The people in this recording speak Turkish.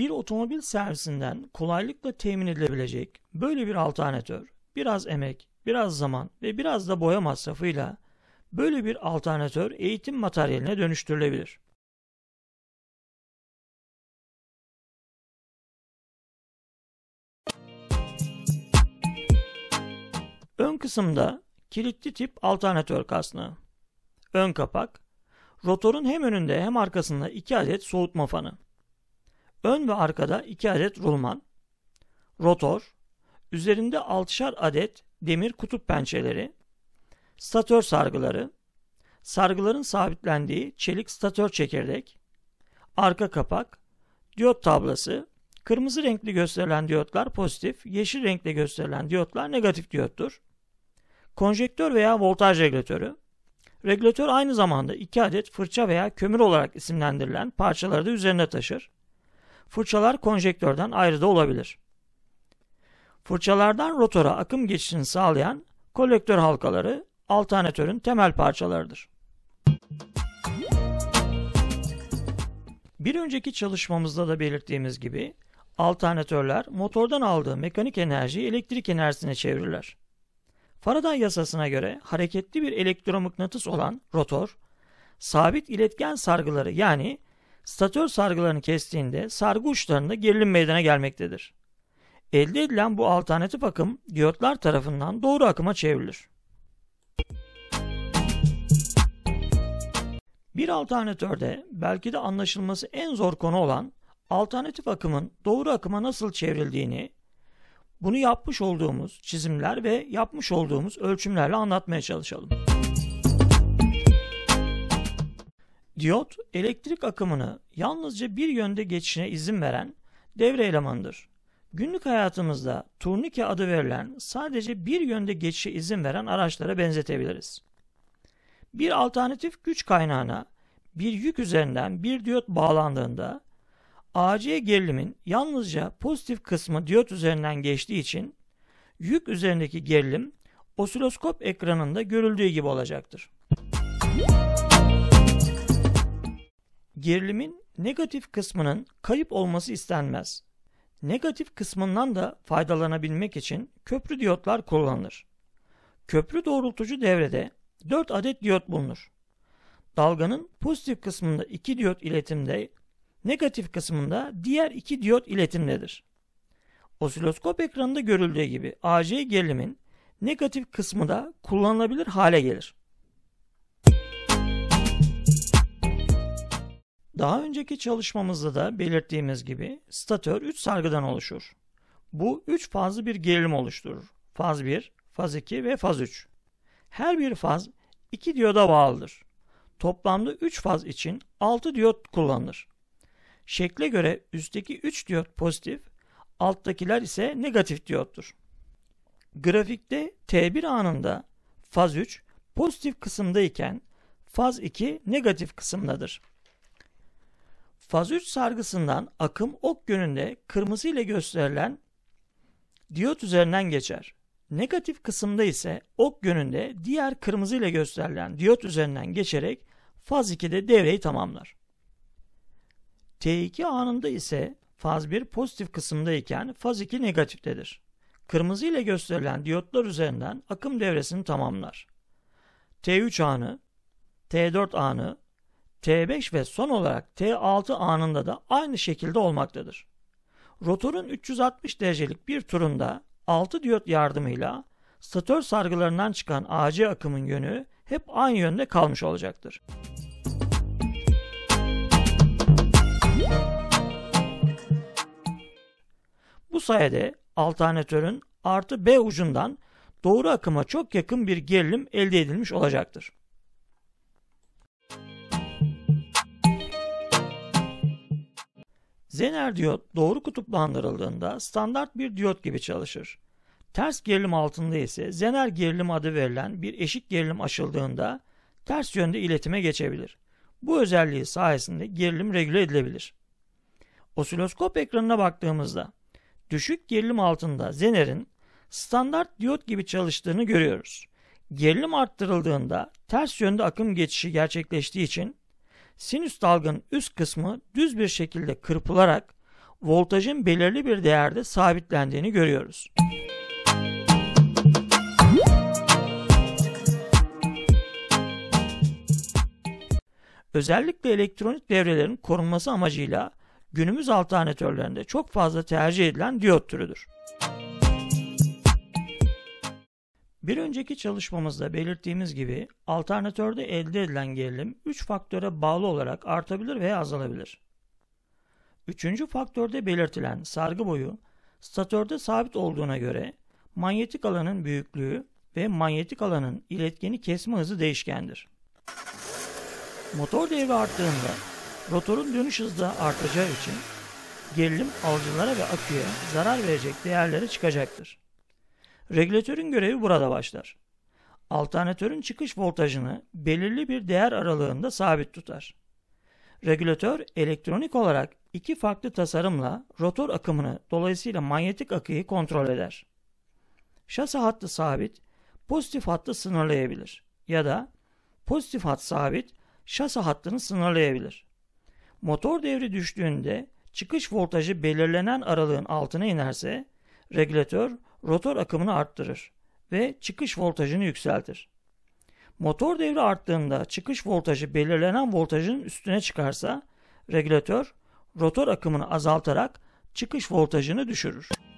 bir otomobil servisinden kolaylıkla temin edilebilecek böyle bir alternatör, biraz emek, biraz zaman ve biraz da boya masrafıyla böyle bir alternatör eğitim materyaline dönüştürülebilir. Ön kısımda kilitli tip alternatör kasnağı, ön kapak, rotorun hem önünde hem arkasında iki adet soğutma fanı, Ön ve arkada 2 adet rulman, rotor, üzerinde 6'şar adet demir kutup pençeleri, statör sargıları, sargıların sabitlendiği çelik statör çekirdek, arka kapak, diyot tablası, kırmızı renkli gösterilen diyotlar pozitif, yeşil renkli gösterilen diyotlar negatif diyottur. Konjektör veya voltaj regülatörü. Regülatör aynı zamanda iki adet fırça veya kömür olarak isimlendirilen parçaları da üzerine taşır. Fırçalar konjektörden ayrı da olabilir. Fırçalardan rotora akım geçişini sağlayan kolektör halkaları alternatörün temel parçalarıdır. Bir önceki çalışmamızda da belirttiğimiz gibi alternatörler motordan aldığı mekanik enerjiyi elektrik enerjisine çevirirler. Faraday yasasına göre hareketli bir elektromıknatıs olan rotor, sabit iletken sargıları yani statör sargılarını kestiğinde sargı uçlarında gerilim meydana gelmektedir. Elde edilen bu alternatif akım diyotlar tarafından doğru akıma çevrilir. Bir alternatörde belki de anlaşılması en zor konu olan alternatif akımın doğru akıma nasıl çevrildiğini bunu yapmış olduğumuz çizimler ve yapmış olduğumuz ölçümlerle anlatmaya çalışalım. Diyot elektrik akımını yalnızca bir yönde geçişine izin veren devre elemanıdır. Günlük hayatımızda turnike adı verilen sadece bir yönde geçişe izin veren araçlara benzetebiliriz. Bir alternatif güç kaynağına bir yük üzerinden bir diyot bağlandığında AC gerilimin yalnızca pozitif kısmı diyot üzerinden geçtiği için yük üzerindeki gerilim osiloskop ekranında görüldüğü gibi olacaktır. gerilimin negatif kısmının kayıp olması istenmez. Negatif kısmından da faydalanabilmek için köprü diyotlar kullanılır. Köprü doğrultucu devrede 4 adet diyot bulunur. Dalganın pozitif kısmında 2 diyot iletimde, negatif kısmında diğer 2 diyot iletimdedir. Osiloskop ekranında görüldüğü gibi AC gerilimin negatif kısmı da kullanılabilir hale gelir. Daha önceki çalışmamızda da belirttiğimiz gibi statör 3 sargıdan oluşur. Bu 3 fazlı bir gerilim oluşturur. Faz 1, faz 2 ve faz 3. Her bir faz 2 diyoda bağlıdır. Toplamda 3 faz için 6 diyot kullanılır. Şekle göre üstteki 3 diyot pozitif, alttakiler ise negatif diyottur. Grafikte T1 anında faz 3 pozitif kısımdayken faz 2 negatif kısımdadır. Faz 3 sargısından akım ok yönünde kırmızı ile gösterilen diyot üzerinden geçer. Negatif kısımda ise ok yönünde diğer kırmızı ile gösterilen diyot üzerinden geçerek faz 2'de devreyi tamamlar. T2 anında ise faz 1 pozitif kısımdayken faz 2 negatiftedir. Kırmızı ile gösterilen diyotlar üzerinden akım devresini tamamlar. T3 anı, T4 anı T5 ve son olarak T6 anında da aynı şekilde olmaktadır. Rotorun 360 derecelik bir turunda 6 diyot yardımıyla stator sargılarından çıkan AC akımın yönü hep aynı yönde kalmış olacaktır. Bu sayede alternatörün artı B ucundan doğru akıma çok yakın bir gerilim elde edilmiş olacaktır. Zener diyot doğru kutuplandırıldığında standart bir diyot gibi çalışır. Ters gerilim altında ise Zener gerilim adı verilen bir eşik gerilim aşıldığında ters yönde iletime geçebilir. Bu özelliği sayesinde gerilim regüle edilebilir. Osiloskop ekranına baktığımızda düşük gerilim altında Zener'in standart diyot gibi çalıştığını görüyoruz. Gerilim arttırıldığında ters yönde akım geçişi gerçekleştiği için Sinüs dalganın üst kısmı düz bir şekilde kırpılarak voltajın belirli bir değerde sabitlendiğini görüyoruz. Özellikle elektronik devrelerin korunması amacıyla günümüz alternatörlerinde çok fazla tercih edilen diyot türüdür. Bir önceki çalışmamızda belirttiğimiz gibi alternatörde elde edilen gerilim 3 faktöre bağlı olarak artabilir veya azalabilir. Üçüncü faktörde belirtilen sargı boyu statörde sabit olduğuna göre manyetik alanın büyüklüğü ve manyetik alanın iletkeni kesme hızı değişkendir. Motor devri arttığında rotorun dönüş hızı da artacağı için gerilim alıcılara ve aküye zarar verecek değerlere çıkacaktır. Regülatörün görevi burada başlar. Alternatörün çıkış voltajını belirli bir değer aralığında sabit tutar. Regülatör elektronik olarak iki farklı tasarımla rotor akımını dolayısıyla manyetik akıyı kontrol eder. Şasa hattı sabit, pozitif hattı sınırlayabilir ya da pozitif hat sabit, şasa hattını sınırlayabilir. Motor devri düştüğünde çıkış voltajı belirlenen aralığın altına inerse Regülatör rotor akımını arttırır ve çıkış voltajını yükseltir. Motor devri arttığında çıkış voltajı belirlenen voltajın üstüne çıkarsa regülatör rotor akımını azaltarak çıkış voltajını düşürür.